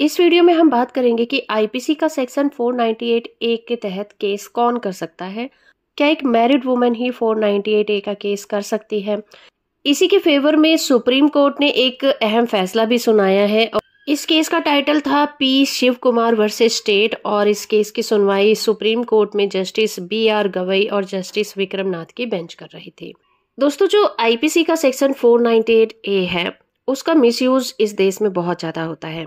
इस वीडियो में हम बात करेंगे कि आईपीसी का सेक्शन 498 ए के तहत केस कौन कर सकता है क्या एक मैरिड वुमेन ही 498 ए का केस कर सकती है इसी के फेवर में सुप्रीम कोर्ट ने एक अहम फैसला भी सुनाया है इस केस का टाइटल था P Shiv Kumar versus state और इस केस की सुनवाई सुप्रीम कोर्ट में जस्टिस बी आर गवई और जस्टिस विक्रम नाथ की बेंच कर रही थी दोस्तों जो आईपीसी का सेक्शन 498 ए है उसका मिसयूज इस देश में बहुत ज़्यादा होता है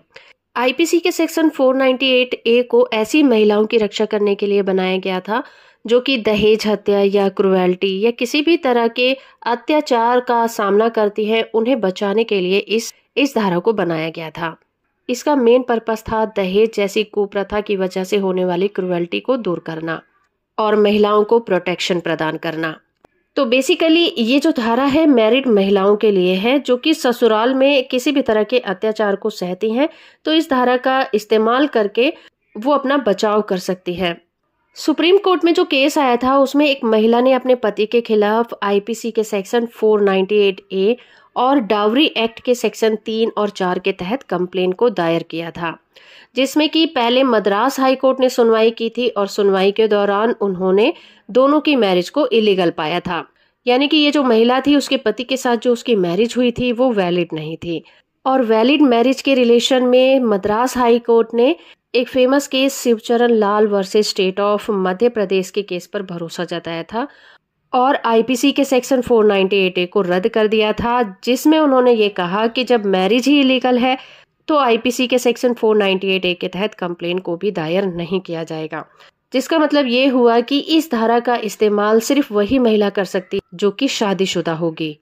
आईपीसी के सेक्शन 498 ए को ऐसी महिलाओं की रक्षा करने के लिए बनाया गया था जो कि दहेज हत्या या क्रुएल्टी या किसी भी तरह के अत्याचार का सामना करती है उन्हें बचाने के लिए इस इस धारा को बनाया गया था इसका मेन पर्पस था दहेज जैसी कुप्रथा की वजह से होने वाली क्रुएल्टी को दूर करना और महिलाओं को प्रोटेक्शन प्रदान करना तो बेसिकली ये जो धारा है मैरिड महिलाओं के लिए है जो कि ससुराल में किसी भी तरह के अत्याचार को सहती हैं तो इस धारा का इस्तेमाल करके वो अपना बचाव कर सकती है सुप्रीम कोर्ट में जो केस आया था उसमें एक महिला ने अपने पति के खिलाफ आईपीसी के सेक्शन 498 ए और डावरी एक्ट के सेक्शन तीन और चार के तहत कंप्लेन को दायर किया था जिसमें कि पहले मद्रास हाई कोर्ट ने सुनवाई की थी और सुनवाई के दौरान उन्होंने दोनों की मैरिज को इलीगल पाया था यानी कि ये जो महिला थी उसके पति के साथ जो उसकी मैरिज हुई थी वो वैलिड नहीं थी और वैलिड मैरिज के रिलेशन में मद्रास हाई कोर्ट ने एक famous case Shivcharan Lal versus state of Madhya Pradesh के केस पर भरोसा जताया था और आईपीसी के सेक्शन 498 ए को रद्द कर दिया था जिसमें उन्होंने ये कहा कि जब मैरिज ही इलीगल है तो आईपीसी के सेक्शन 498 ए के तहत कंप्लेन को भी दायर नहीं किया जाएगा जिसका मतलब ये हुआ कि इस धारा का इस्तेमाल सिर्फ वही महिला कर सकती जो कि शादीशुदा होगी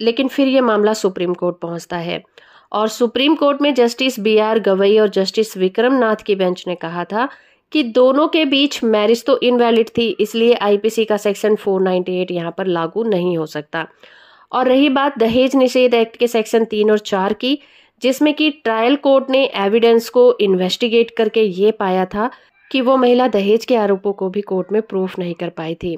लेकिन फिर ये मामला सुप्रीम कोर्ट पहुंचता है और सुप्रीम कोर्ट में जस्टिस बी आर गवई और जस्टिस विक्रम नाथ की बेंच ने कहा था कि दोनों के बीच मैरिज तो इनवैलिड थी इसलिए आईपीसी का सेक्शन 498 यहाँ पर लागू नहीं हो सकता और रही बात दहेज निषेध एक्ट के सेक्शन तीन और चार की जिसमें कि ट्रायल कोर्ट ने एविडेंस को इन्वेस्टिगेट करके ये पाया था कि वो महिला दहेज के आरोपों को भी कोर्ट में प्रूफ नहीं कर पाई थी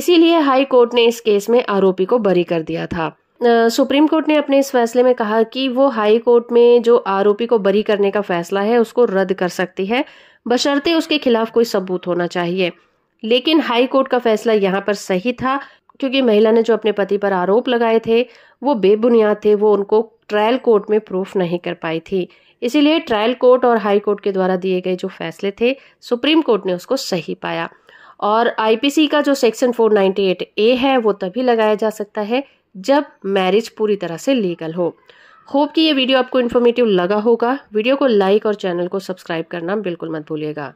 इसीलिए हाई कोर्ट ने इस केस में आरोपी को बरी कर दिया था सुप्रीम कोर्ट ने अपने इस फैसले में कहा कि वो हाई कोर्ट में जो आरोपी को बरी करने का फैसला है उसको रद्द कर सकती है बशर्ते उसके खिलाफ कोई सबूत होना चाहिए लेकिन हाई कोर्ट का फैसला यहाँ पर सही था क्योंकि महिला ने जो अपने पति पर आरोप लगाए थे वो बेबुनियाद थे वो उनको ट्रायल कोर्ट में प्रूफ नहीं कर पाई थी इसीलिए ट्रायल कोर्ट और हाई कोर्ट के द्वारा दिए गए जो फैसले थे सुप्रीम कोर्ट ने उसको सही पाया और आईपीसी का जो सेक्शन 498 ए है वो तभी लगाया जा सकता है जब मैरिज पूरी तरह से लीगल हो होप कि ये वीडियो आपको इन्फॉर्मेटिव लगा होगा वीडियो को लाइक और चैनल को सब्सक्राइब करना बिल्कुल मत भूलिएगा